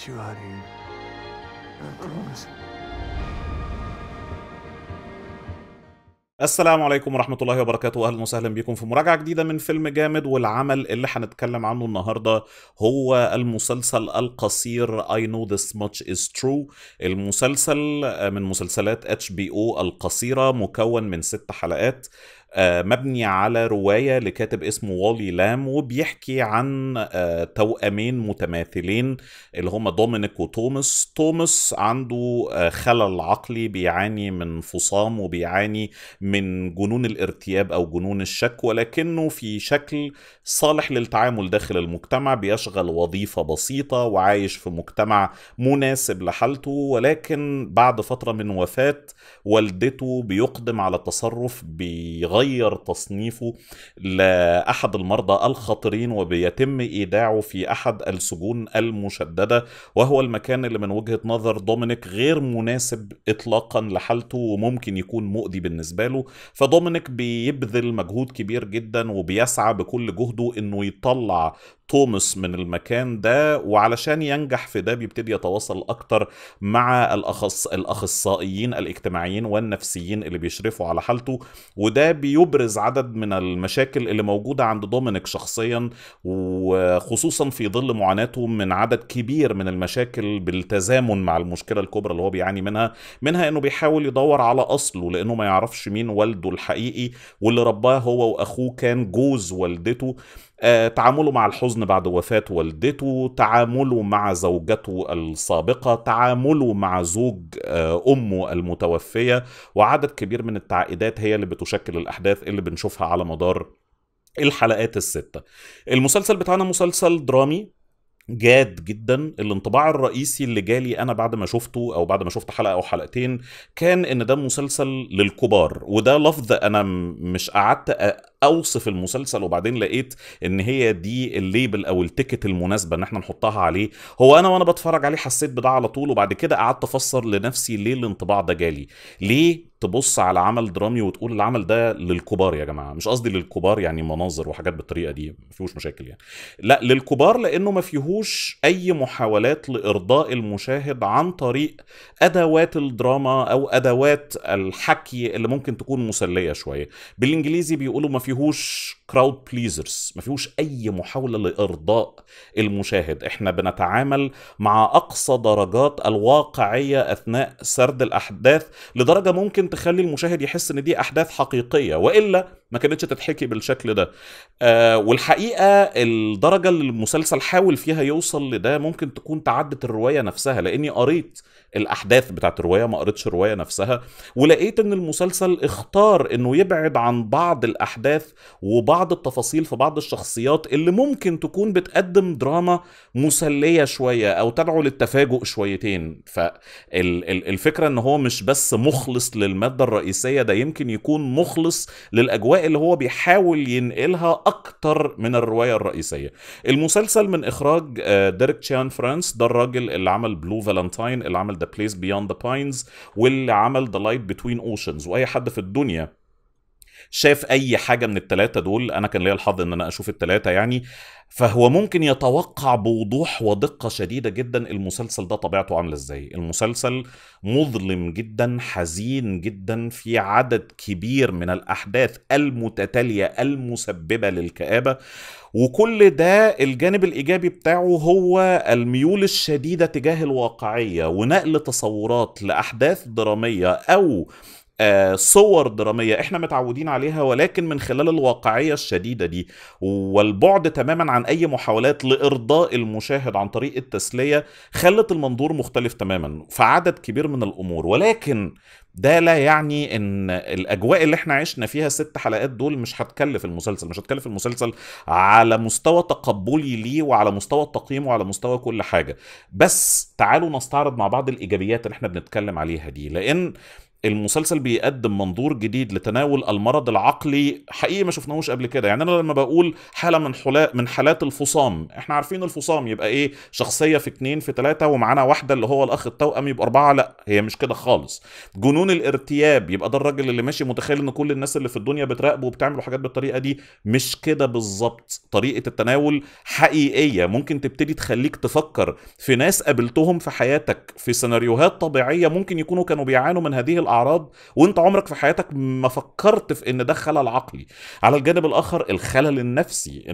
get you out of here. I promise. السلام عليكم ورحمة الله وبركاته أهلا وسهلا بكم في مراجعة جديدة من فيلم جامد والعمل اللي هنتكلم عنه النهاردة هو المسلسل القصير I know this much is true المسلسل آه، من مسلسلات اتش بي او القصيرة مكون من ست حلقات آه، مبني على روايه لكاتب اسمه والي لام وبيحكي عن آه، توأمين متماثلين اللي هما دومينيك وتوماس توماس عنده آه، خلل عقلي بيعاني من فصام وبيعاني من جنون الارتياب او جنون الشك ولكنه في شكل صالح للتعامل داخل المجتمع بيشغل وظيفه بسيطه وعايش في مجتمع مناسب لحالته ولكن بعد فتره من وفاه والدته بيقدم على تصرف بيغير بيتغير تصنيفه لأحد المرضى الخطرين وبيتم إيداعه في أحد السجون المشددة وهو المكان اللي من وجهة نظر دومينيك غير مناسب إطلاقا لحالته وممكن يكون مؤذي بالنسبة له فدومينيك بيبذل مجهود كبير جدا وبيسعى بكل جهده إنه يطلع توماس من المكان ده وعلشان ينجح في ده بيبتدي يتواصل اكتر مع الأخص... الاخصائيين الاجتماعيين والنفسيين اللي بيشرفوا على حالته وده بي بيبرز عدد من المشاكل اللي موجودة عند دومينيك شخصيا وخصوصا في ظل معاناته من عدد كبير من المشاكل بالتزامن مع المشكلة الكبرى اللي هو بيعاني منها منها انه بيحاول يدور على اصله لانه ما يعرفش مين والده الحقيقي واللي رباه هو واخوه كان جوز والدته آه، تعامله مع الحزن بعد وفاة والدته تعامله مع زوجته السابقة تعامله مع زوج آه، أمه المتوفية وعدد كبير من التعقيدات هي اللي بتشكل الأحداث اللي بنشوفها على مدار الحلقات الستة المسلسل بتاعنا مسلسل درامي جاد جدا الانطباع الرئيسي اللي جالي انا بعد ما شفته او بعد ما شفت حلقه او حلقتين كان ان ده مسلسل للكبار وده لفظ انا مش قعدت اوصف المسلسل وبعدين لقيت ان هي دي الليبل او التيكت المناسبه ان احنا نحطها عليه هو انا وانا بتفرج عليه حسيت بده على طول وبعد كده قعدت افسر لنفسي ليه الانطباع ده جالي ليه تبص على عمل درامي وتقول العمل ده للكبار يا جماعه مش قصدي للكبار يعني مناظر وحاجات بالطريقه دي ما فيهوش مشاكل يعني لا للكبار لانه ما فيهوش اي محاولات لارضاء المشاهد عن طريق ادوات الدراما او ادوات الحكي اللي ممكن تكون مسليه شويه بالانجليزي بيقولوا ما فيهوش كراود بليزرز ما فيهوش اي محاوله لارضاء المشاهد احنا بنتعامل مع اقصى درجات الواقعيه اثناء سرد الاحداث لدرجه ممكن تخلي المشاهد يحس ان دي احداث حقيقيه والا ما كانتش تتحكي بالشكل ده آه والحقيقه الدرجه اللي المسلسل حاول فيها يوصل لده ممكن تكون تعدت الروايه نفسها لاني قريت الاحداث بتاعت الروايه ما قريتش الروايه نفسها ولقيت ان المسلسل اختار انه يبعد عن بعض الاحداث وبعض التفاصيل في بعض الشخصيات اللي ممكن تكون بتقدم دراما مسليه شويه او تدعو للتفاجؤ شويتين فالفكره ان هو مش بس مخلص للماده الرئيسيه ده يمكن يكون مخلص للاجواء الاجواء اللي هو بيحاول ينقلها اكتر من الروايه الرئيسيه المسلسل من اخراج آه، ديريك تشان فرانس ده الراجل اللي عمل بلو فالنتاين اللي عمل ذا بليس بيوند ذا باينز واللي عمل ذا لايت بتوين اوشنز واي حد في الدنيا شاف اي حاجه من الثلاثه دول انا كان ليا الحظ ان انا اشوف الثلاثه يعني فهو ممكن يتوقع بوضوح ودقه شديده جدا المسلسل ده طبيعته عامله ازاي المسلسل مظلم جدا حزين جدا في عدد كبير من الاحداث المتتاليه المسببه للكابه وكل ده الجانب الايجابي بتاعه هو الميول الشديده تجاه الواقعيه ونقل تصورات لاحداث دراميه او آه، صور دراميه احنا متعودين عليها ولكن من خلال الواقعيه الشديده دي والبعد تماما عن اي محاولات لارضاء المشاهد عن طريق التسليه خلت المنظور مختلف تماما في عدد كبير من الامور ولكن ده لا يعني ان الاجواء اللي احنا عشنا فيها ست حلقات دول مش هتكلف المسلسل مش هتكلف المسلسل على مستوى تقبلي ليه وعلى مستوى التقييم وعلى مستوى كل حاجه بس تعالوا نستعرض مع بعض الايجابيات اللي احنا بنتكلم عليها دي لان المسلسل بيقدم منظور جديد لتناول المرض العقلي حقيقي ما شفناهوش قبل كده يعني انا لما بقول حاله من حالات من حالات الفصام احنا عارفين الفصام يبقى ايه شخصيه في اتنين في تلاتة ومعانا واحده اللي هو الاخ التوأم يبقى اربعه لا هي مش كده خالص جنون الارتياب يبقى ده الراجل اللي ماشي متخيل ان كل الناس اللي في الدنيا بتراقبه وبتعمل حاجات بالطريقه دي مش كده بالظبط طريقه التناول حقيقيه ممكن تبتدي تخليك تفكر في ناس قابلتهم في حياتك في سيناريوهات طبيعيه ممكن يكونوا كانوا بيعانوا من هذه الاعراض وانت عمرك في حياتك ما فكرت في ان ده خلل عقلي على الجانب الاخر الخلل النفسي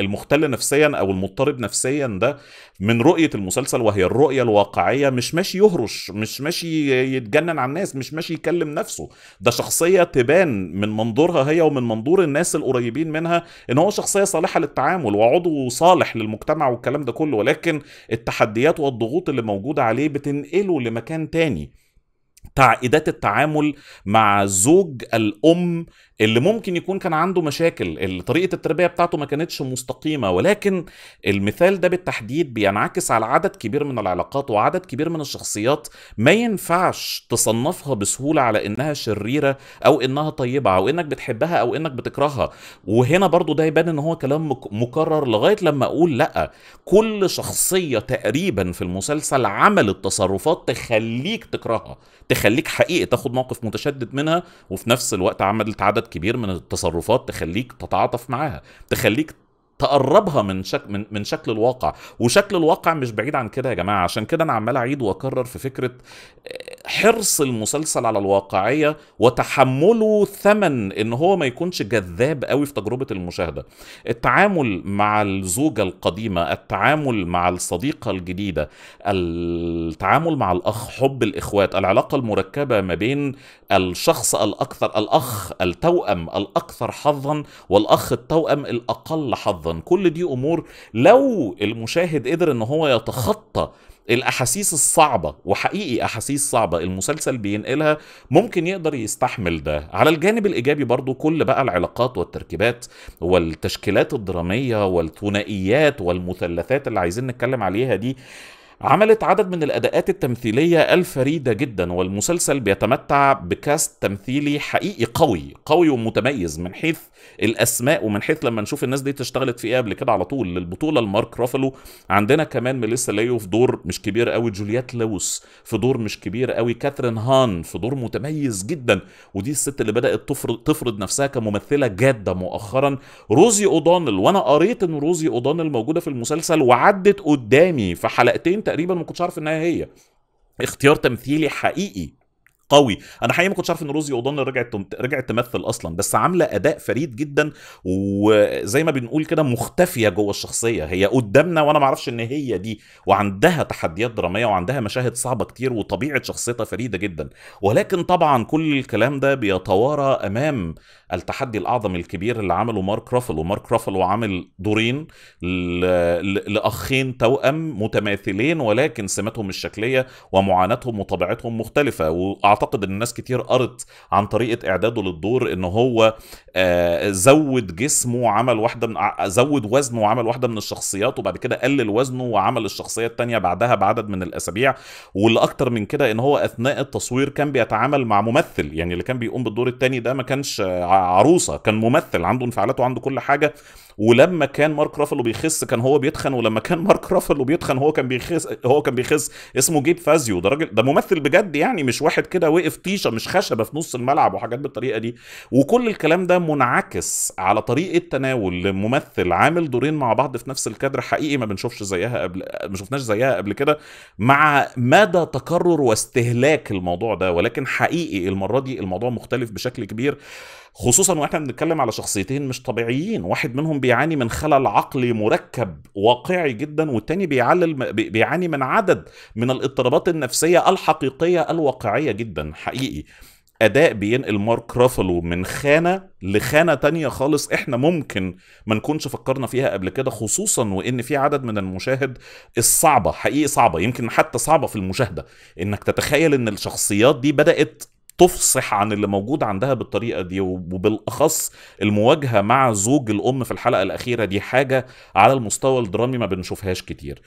المختل نفسيا او المضطرب نفسيا ده من رؤيه المسلسل وهي الرؤيه الواقعيه مش ماشي يهرش مش ماشي يتجنن على الناس مش ماشي يكلم نفسه ده شخصيه تبان من منظورها هي ومن منظور الناس القريبين منها ان هو شخصيه صالحه للتعامل وعضو صالح للمجتمع والكلام ده كله ولكن التحديات والضغوط اللي موجوده عليه بتنقله لمكان تاني تعقيدات التعامل مع زوج الأم اللي ممكن يكون كان عنده مشاكل طريقه التربيه بتاعته ما كانتش مستقيمه ولكن المثال ده بالتحديد بينعكس على عدد كبير من العلاقات وعدد كبير من الشخصيات ما ينفعش تصنفها بسهوله على انها شريره او انها طيبه او انك بتحبها او انك بتكرهها وهنا برضو ده يبان ان هو كلام مكرر لغايه لما اقول لا كل شخصيه تقريبا في المسلسل عملت تصرفات تخليك تكرهها تخليك حقيقي تاخد موقف متشدد منها وفي نفس الوقت عملت عدد كبير من التصرفات تخليك تتعاطف معاها تخليك تقربها من شك من, من شكل الواقع وشكل الواقع مش بعيد عن كده يا جماعه عشان كده انا عمال اعيد واكرر في فكره آه، حرص المسلسل على الواقعيه وتحمله ثمن ان هو ما يكونش جذاب قوي في تجربه المشاهده التعامل مع الزوجه القديمه التعامل مع الصديقه الجديده التعامل مع الاخ حب الاخوات العلاقه المركبه ما بين الشخص الاكثر الاخ التوأم الاكثر حظا والاخ التوأم الاقل حظا كل دي امور لو المشاهد قدر ان هو يتخطى الاحاسيس الصعبه وحقيقي احاسيس صعبه المسلسل بينقلها ممكن يقدر يستحمل ده على الجانب الايجابي برضو كل بقى العلاقات والتركيبات والتشكيلات الدراميه والثنائيات والمثلثات اللي عايزين نتكلم عليها دي عملت عدد من الأداءات التمثيلية الفريدة جدا والمسلسل بيتمتع بكاست تمثيلي حقيقي قوي قوي ومتميز من حيث الأسماء ومن حيث لما نشوف الناس دي اشتغلت في إيه قبل كده على طول للبطولة المارك رافلو عندنا كمان ميليسا ليو في دور مش كبير قوي جوليات لوس في دور مش كبير قوي كاثرين هان في دور متميز جدا ودي الست اللي بدأت تفرض, تفرض نفسها كممثلة جادة مؤخرا روزي أودانل وأنا قريت إن روزي أودانل موجودة في المسلسل وعدت قدامي في حلقتين تقريبا ما كنتش عارف انها هي اختيار تمثيلي حقيقي قوي انا حقيقي ما كنتش عارف ان روزي اوضان رجعت رجعت تمثل اصلا بس عامله اداء فريد جدا وزي ما بنقول كده مختفيه جوه الشخصيه هي قدامنا وانا ما اعرفش ان هي دي وعندها تحديات دراميه وعندها مشاهد صعبه كتير وطبيعه شخصيتها فريده جدا ولكن طبعا كل الكلام ده بيتوارى امام التحدي الاعظم الكبير اللي عمله مارك رافلو مارك رافلو عامل دورين لاخين توأم متماثلين ولكن سماتهم الشكليه ومعاناتهم وطبيعتهم مختلفه اعتقد ان ناس كتير قرت عن طريقه اعداده للدور ان هو آه، زود جسمه وعمل واحده من زود وزنه وعمل واحده من الشخصيات وبعد كده قلل وزنه وعمل الشخصيه الثانيه بعدها بعدد من الاسابيع واللي اكتر من كده ان هو اثناء التصوير كان بيتعامل مع ممثل يعني اللي كان بيقوم بالدور الثاني ده ما كانش عروسه كان ممثل عنده انفعالات وعنده كل حاجه ولما كان مارك رافلو بيخس كان هو بيتخن ولما كان مارك رافلو بيتخن هو كان بيخس هو كان بيخس اسمه جيب فازيو ده راجل ده ممثل بجد يعني مش واحد كده وقف طيشه مش خشبه في نص الملعب وحاجات بالطريقه دي وكل الكلام ده منعكس على طريقه تناول لممثل عامل دورين مع بعض في نفس الكادر حقيقي ما بنشوفش زيها قبل ما شفناش زيها قبل كده مع مدى تكرر واستهلاك الموضوع ده ولكن حقيقي المره دي الموضوع مختلف بشكل كبير خصوصا واحنا بنتكلم على شخصيتين مش طبيعيين واحد منهم بيعاني من خلل عقلي مركب واقعي جدا والتاني بيعلل بيعاني من عدد من الاضطرابات النفسيه الحقيقيه الواقعيه جدا حقيقي اداء بينقل مارك رافلو من خانه لخانه تانية خالص احنا ممكن ما نكونش فكرنا فيها قبل كده خصوصا وان في عدد من المشاهد الصعبه حقيقي صعبه يمكن حتى صعبه في المشاهده انك تتخيل ان الشخصيات دي بدات تفصح عن اللي موجود عندها بالطريقه دي وبالاخص المواجهه مع زوج الام في الحلقه الاخيره دي حاجه على المستوى الدرامي ما بنشوفهاش كتير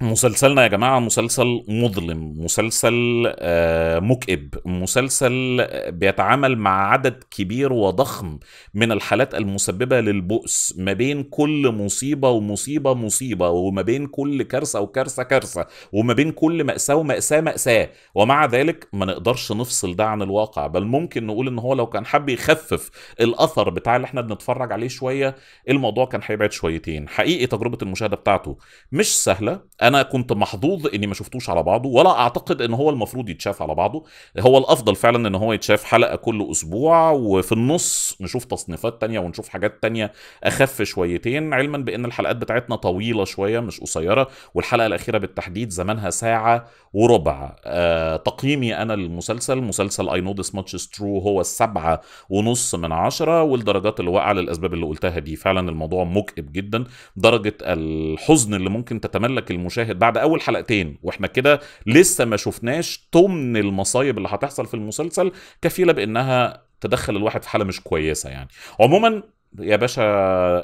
مسلسلنا يا جماعة مسلسل مظلم مسلسل آه، مكئب مسلسل بيتعامل مع عدد كبير وضخم من الحالات المسببة للبؤس ما بين كل مصيبة ومصيبة مصيبة وما بين كل كارثة وكارثة كارثة وما بين كل مأساة ومأساة مأساة ومع ذلك ما نقدرش نفصل ده عن الواقع بل ممكن نقول ان هو لو كان حب يخفف الأثر بتاع اللي احنا بنتفرج عليه شوية الموضوع كان هيبعد شويتين حقيقي تجربة المشاهدة بتاعته مش سهلة انا كنت محظوظ اني ما شفتوش على بعضه ولا اعتقد ان هو المفروض يتشاف على بعضه هو الافضل فعلا ان هو يتشاف حلقه كل اسبوع وفي النص نشوف تصنيفات تانية ونشوف حاجات تانية اخف شويتين علما بان الحلقات بتاعتنا طويله شويه مش قصيره والحلقه الاخيره بالتحديد زمانها ساعه وربع آه تقييمي انا للمسلسل مسلسل اي نو ذس ماتش ترو هو السبعه ونص من عشره والدرجات اللي واقعه للاسباب اللي قلتها دي فعلا الموضوع مكئب جدا درجه الحزن اللي ممكن تتملك المشاهد المشاهد بعد اول حلقتين واحنا كده لسه ما شفناش طمن المصايب اللي هتحصل في المسلسل كفيله بانها تدخل الواحد في حاله مش كويسه يعني عموما يا باشا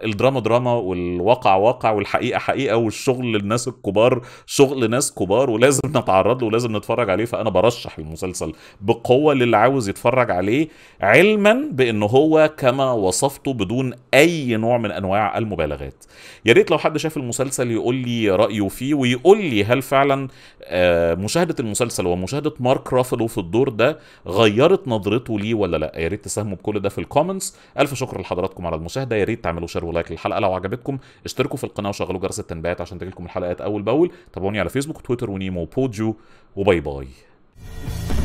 الدراما دراما والواقع واقع والحقيقه حقيقه والشغل للناس الكبار شغل ناس كبار ولازم نتعرض له ولازم نتفرج عليه فانا برشح المسلسل بقوه للي عاوز يتفرج عليه علما بان هو كما وصفته بدون اي نوع من انواع المبالغات يا ريت لو حد شاف المسلسل يقول لي رايه فيه ويقول لي هل فعلا آه، مشاهده المسلسل ومشاهده مارك رافلو في الدور ده غيرت نظرته ليه ولا لا يا ريت تساهموا بكل ده في الكومنتس الف شكر لحضراتكم على المشاهده يا ريت تعملوا شير ولايك للحلقه لو عجبتكم اشتركوا في القناه وشغلوا جرس التنبيهات عشان تجيلكم الحلقات اول باول تابعوني على فيسبوك وتويتر ونيمو وبودجو وباي باي you